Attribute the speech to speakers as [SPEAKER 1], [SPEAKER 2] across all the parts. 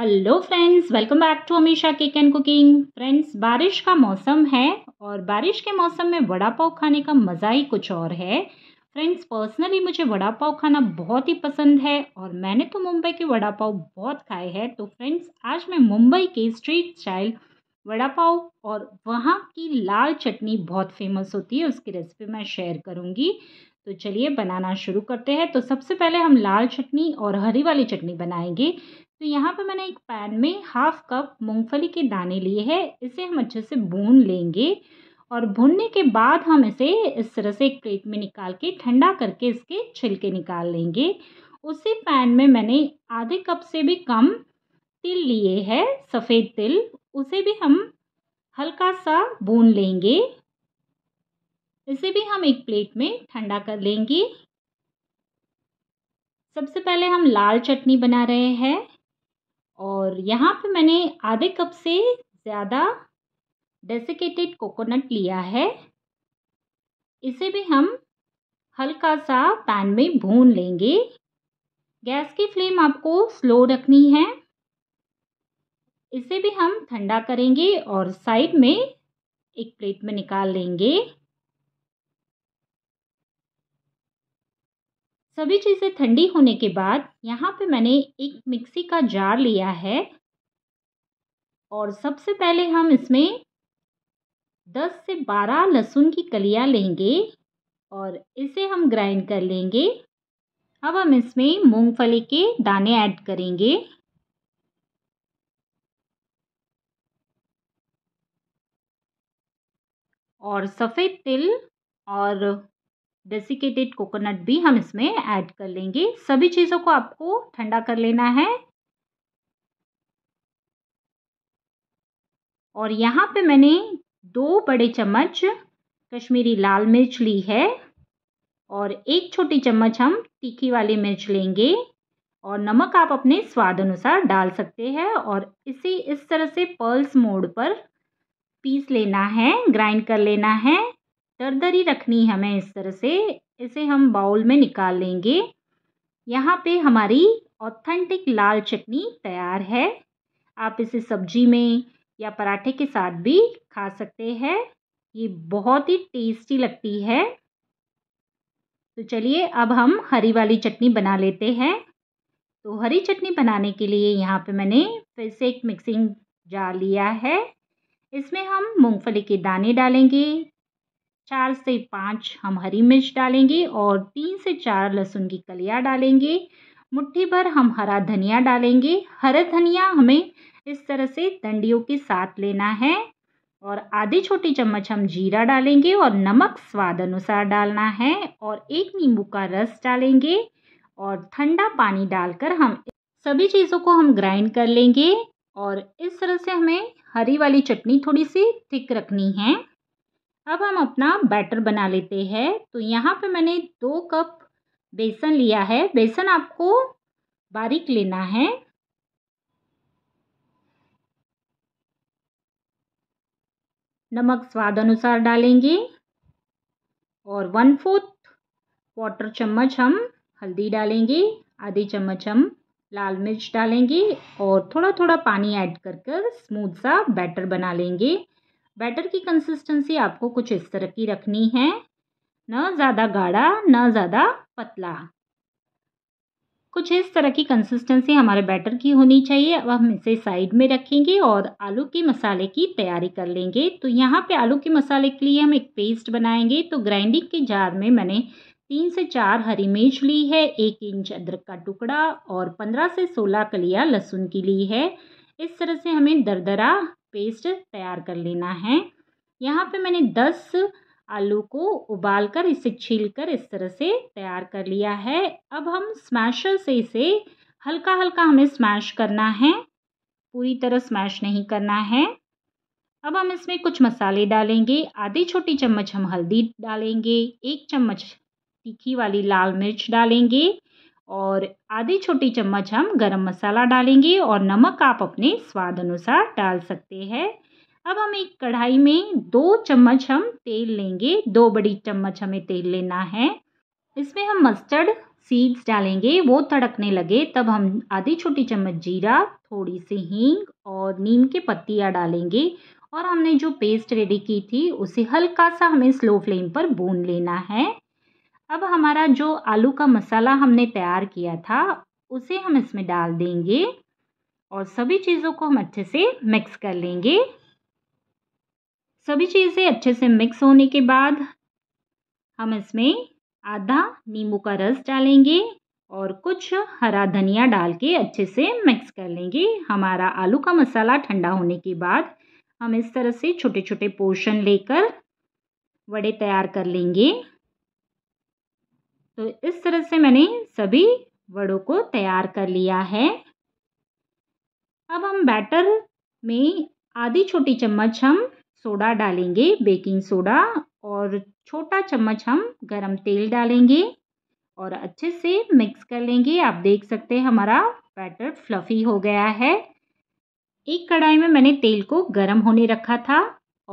[SPEAKER 1] hello friends welcome back to Amisha cake and cooking friends बारिश का मौसम है और बारिश के मौसम में वड़ा पाव खाने का मज़ा ही कुछ और है फ्रेंड्स पर्सनली मुझे वड़ा पाव खाना बहुत ही पसंद है और मैंने तो मुंबई के वड़ा पाव बहुत खाए हैं तो फ्रेंड्स आज मैं मुंबई के स्ट्रीट स्टाइल वड़ा पाव और वहाँ की लाल चटनी बहुत फेमस होती है उसकी रेसिपी मैं शेयर करूँगी तो चलिए बनाना शुरू करते हैं तो सबसे पहले हम लाल चटनी और हरी वाली चटनी बनाएंगे तो यहाँ पर मैंने एक पैन में हाफ कप मूंगफली के दाने लिए हैं इसे हम अच्छे से भून लेंगे और भूनने के बाद हम इसे इस तरह से एक प्लेट में निकाल के ठंडा करके इसके छिलके निकाल लेंगे उसी पैन में मैंने आधे कप से भी कम तिल लिए है सफ़ेद तिल उसे भी हम हल्का सा भून लेंगे इसे भी हम एक प्लेट में ठंडा कर लेंगे सबसे पहले हम लाल चटनी बना रहे हैं और यहाँ पे मैंने आधे कप से ज़्यादा डेसिकेटेड कोकोनट लिया है इसे भी हम हल्का सा पैन में भून लेंगे गैस की फ्लेम आपको स्लो रखनी है इसे भी हम ठंडा करेंगे और साइड में एक प्लेट में निकाल लेंगे सभी चीज़ें ठंडी होने के बाद यहाँ पे मैंने एक मिक्सी का जार लिया है और सबसे पहले हम इसमें 10 से 12 लहसुन की कलियाँ लेंगे और इसे हम ग्राइंड कर लेंगे अब हम इसमें मूंगफली के दाने ऐड करेंगे और सफ़ेद तिल और डेसिकेटेड कोकोनट भी हम इसमें ऐड कर लेंगे सभी चीज़ों को आपको ठंडा कर लेना है और यहाँ पे मैंने दो बड़े चम्मच कश्मीरी लाल मिर्च ली है और एक छोटी चम्मच हम तीखी वाली मिर्च लेंगे और नमक आप अपने स्वाद अनुसार डाल सकते हैं और इसे इस तरह से पर्ल्स मोड पर पीस लेना है ग्राइंड कर लेना है दरदरी रखनी है हमें इस तरह से इसे हम बाउल में निकाल लेंगे यहाँ पे हमारी ऑथेंटिक लाल चटनी तैयार है आप इसे सब्जी में या पराठे के साथ भी खा सकते हैं ये बहुत ही टेस्टी लगती है तो चलिए अब हम हरी वाली चटनी बना लेते हैं तो हरी चटनी बनाने के लिए यहाँ पे मैंने फिर से एक मिक्सिंग जार लिया है इसमें हम मूंगफली के दाने डालेंगे चार से पाँच हम हरी मिर्च डालेंगे और तीन से चार लहसुन की कलियाँ डालेंगे मुट्ठी भर हम हरा धनिया डालेंगे हरा धनिया हमें इस तरह से दंडियों के साथ लेना है और आधे छोटे चम्मच हम जीरा डालेंगे और नमक स्वाद अनुसार डालना है और एक नींबू का रस डालेंगे और ठंडा पानी डालकर हम सभी चीज़ों को हम ग्राइंड कर लेंगे और इस तरह से हमें हरी वाली चटनी थोड़ी सी थिक रखनी है अब हम अपना बैटर बना लेते हैं तो यहाँ पे मैंने दो कप बेसन लिया है बेसन आपको बारीक लेना है नमक स्वाद अनुसार डालेंगे और वन फोर्थ वाटर चम्मच हम हल्दी डालेंगे आधी चम्मच हम लाल मिर्च डालेंगे और थोड़ा थोड़ा पानी ऐड कर कर स्मूथ सा बैटर बना लेंगे बैटर की कंसिस्टेंसी आपको कुछ इस तरह की रखनी है ना ज़्यादा गाढ़ा ना ज़्यादा पतला कुछ इस तरह की कंसिस्टेंसी हमारे बैटर की होनी चाहिए अब हम इसे साइड में रखेंगे और आलू के मसाले की तैयारी कर लेंगे तो यहाँ पे आलू के मसाले के लिए हम एक पेस्ट बनाएंगे तो ग्राइंडिंग के जार में मैंने तीन से चार हरी मिर्च ली है एक इंच अदरक का टुकड़ा और पंद्रह से सोलह कलिया लहसुन की ली है इस तरह से हमें दरदरा पेस्ट तैयार कर लेना है यहाँ पे मैंने दस आलू को उबाल कर इसे छील कर इस तरह से तैयार कर लिया है अब हम स्मैशर से इसे हल्का हल्का हमें स्मैश करना है पूरी तरह स्मैश नहीं करना है अब हम इसमें कुछ मसाले डालेंगे आधी छोटी चम्मच हम हल्दी डालेंगे एक चम्मच तीखी वाली लाल मिर्च डालेंगे और आधी छोटी चम्मच हम गरम मसाला डालेंगे और नमक आप अपने स्वाद अनुसार डाल सकते हैं अब हम एक कढ़ाई में दो चम्मच हम तेल लेंगे दो बड़ी चम्मच हमें तेल लेना है इसमें हम मस्टर्ड सीड्स डालेंगे वो तड़कने लगे तब हम आधी छोटी चम्मच जीरा थोड़ी सी हींग और नीम के पत्तियाँ डालेंगे और हमने जो पेस्ट रेडी की थी उसे हल्का सा हमें स्लो फ्लेम पर भून लेना है अब हमारा जो आलू का मसाला हमने तैयार किया था उसे हम इसमें डाल देंगे और सभी चीज़ों को हम अच्छे से मिक्स कर लेंगे सभी चीज़ें अच्छे से मिक्स होने के बाद हम इसमें आधा नींबू का रस डालेंगे और कुछ हरा धनिया डाल के अच्छे से मिक्स कर लेंगे हमारा आलू का मसाला ठंडा होने के बाद हम इस तरह से छोटे छोटे पोर्शन लेकर वड़े तैयार कर लेंगे तो इस तरह से मैंने सभी वड़ों को तैयार कर लिया है अब हम बैटर में आधी छोटी चम्मच हम सोडा डालेंगे बेकिंग सोडा और छोटा चम्मच हम गरम तेल डालेंगे और अच्छे से मिक्स कर लेंगे आप देख सकते हैं हमारा बैटर फ्लफ़ी हो गया है एक कढ़ाई में मैंने तेल को गर्म होने रखा था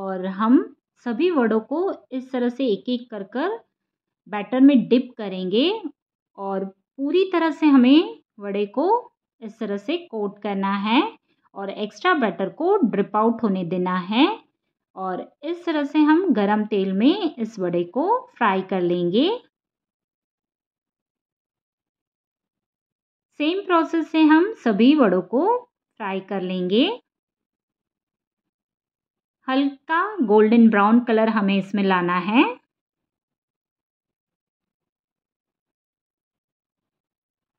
[SPEAKER 1] और हम सभी वड़ों को इस तरह से एक एक कर कर बैटर में डिप करेंगे और पूरी तरह से हमें वड़े को इस तरह से कोट करना है और एक्स्ट्रा बैटर को ड्रिप आउट होने देना है और इस तरह से हम गरम तेल में इस वड़े को फ्राई कर लेंगे सेम प्रोसेस से हम सभी वड़ों को फ्राई कर लेंगे हल्का गोल्डन ब्राउन कलर हमें इसमें लाना है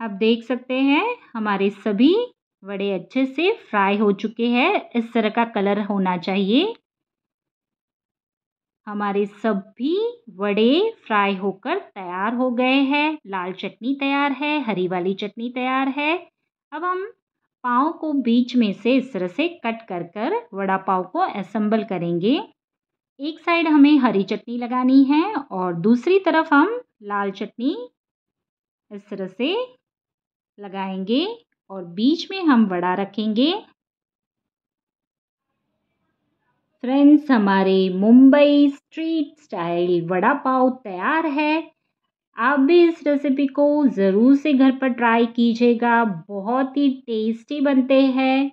[SPEAKER 1] अब देख सकते हैं हमारे सभी बड़े अच्छे से फ्राई हो चुके हैं इस तरह का कलर होना चाहिए हमारे सभी वड़े फ्राई होकर तैयार हो गए हैं लाल चटनी तैयार है हरी वाली चटनी तैयार है अब हम पाव को बीच में से इस तरह से कट कर कर वड़ा पाव को असम्बल करेंगे एक साइड हमें हरी चटनी लगानी है और दूसरी तरफ हम लाल चटनी इस तरह से लगाएंगे और बीच में हम बड़ा रखेंगे फ्रेंड्स हमारे मुंबई स्ट्रीट स्टाइल वड़ा पाव तैयार है आप भी इस रेसिपी को ज़रूर से घर पर ट्राई कीजिएगा बहुत ही टेस्टी बनते हैं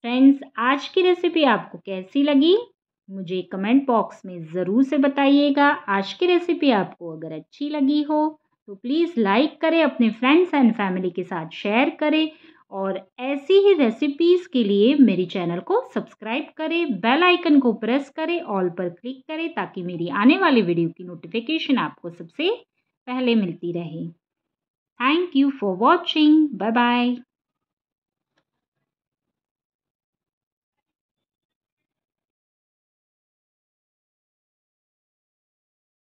[SPEAKER 1] फ्रेंड्स आज की रेसिपी आपको कैसी लगी मुझे कमेंट बॉक्स में ज़रूर से बताइएगा आज की रेसिपी आपको अगर अच्छी लगी हो तो प्लीज़ लाइक करें अपने फ्रेंड्स एंड फैमिली के साथ शेयर करें और ऐसी ही रेसिपीज़ के लिए मेरे चैनल को सब्सक्राइब करें बेल आइकन को प्रेस करें ऑल पर क्लिक करें ताकि मेरी आने वाली वीडियो की नोटिफिकेशन आपको सबसे पहले मिलती रहे thank you for watching bye bye